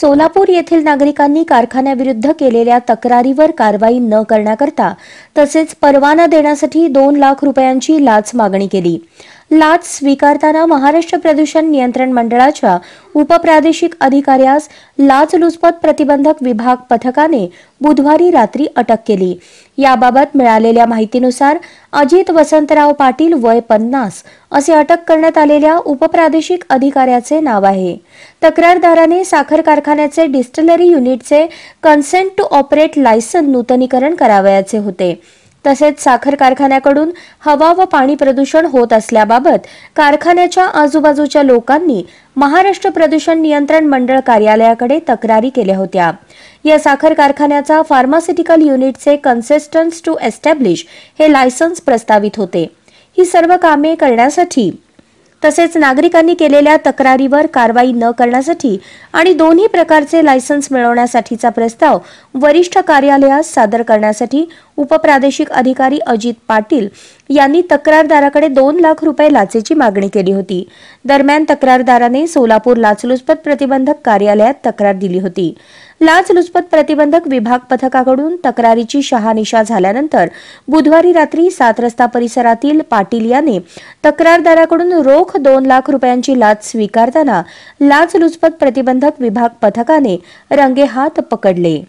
सोलापूर येथील नागरिकांनी कारखान्याविरुद्ध केलेल्या तक्रारीवर कारवाई न करण्याकरता तसेच परवाना देण्यासाठी दोन लाख रुपयांची लाच मागणी केली लाच स्वीकारताना महाराष्ट्र प्रदूषण नियंत्रण मंडळाच्या उपप्रादेशिक अधिकाऱ्यास लाचलुचपत प्रतिबंधक विभाग पथकाने बुधवारी रात्री अटक केली याबाबत मिळालेल्या माहितीनुसार अजित वसंतराव पाटील वय पन्नास असे अटक करण्यात आलेल्या उपप्रादेशिक अधिकाऱ्याचे नाव आहे तक्रारदाराने साखर कारखान्याचे डिस्टलरी युनिटचे कन्सेंट टू ऑपरेट लायसन नूतनीकरण करावयाचे होते तसेच साखर कारखान्याकडून हवा व पाणी प्रदूषण होत असल्याबाबत कारखान्याच्या आजूबाजूच्या लोकांनी महाराष्ट्र प्रदूषण नियंत्रण मंडळ कार्यालयाकडे तक्रारी केल्या होत्या या साखर कारखान्याचा फार्मास्युटिकल युनिटचे कन्सिस्टन्स टू एस्टॅब्लिश हे लायसन्स प्रस्तावित होते ही सर्व कामे करण्यासाठी तसेच नागरिकांनी केलेल्या तक्रारीवर कारवाई न करण्यासाठी आणि दोन्ही प्रकारचे लायसन्स मिळवण्यासाठीचा प्रस्ताव वरिष्ठ कार्यालयास सादर करण्यासाठी उपप्रादेशिक अधिकारी अजित पाटील यांनी तक्रारदाराकडे दोन लाख रुपये लाचेची मागणी केली होती दरम्यान तक्रारदाराने सोलापूर लाचलुचपत प्रतिबंधक कार्यालयात तक्रार दिली होती लुचपत प्रतिबंधक विभाग पथकाकडून तक्रारीची शहानिशा झाल्यानंतर बुधवारी रात्री सात रस्ता परिसरातील पाटील याने तक्रारदाराकडून रोख दोन लाख रुपयांची लाच स्वीकारताना लाचलुचपत प्रतिबंधक विभाग पथकाने रंगेहात पकडले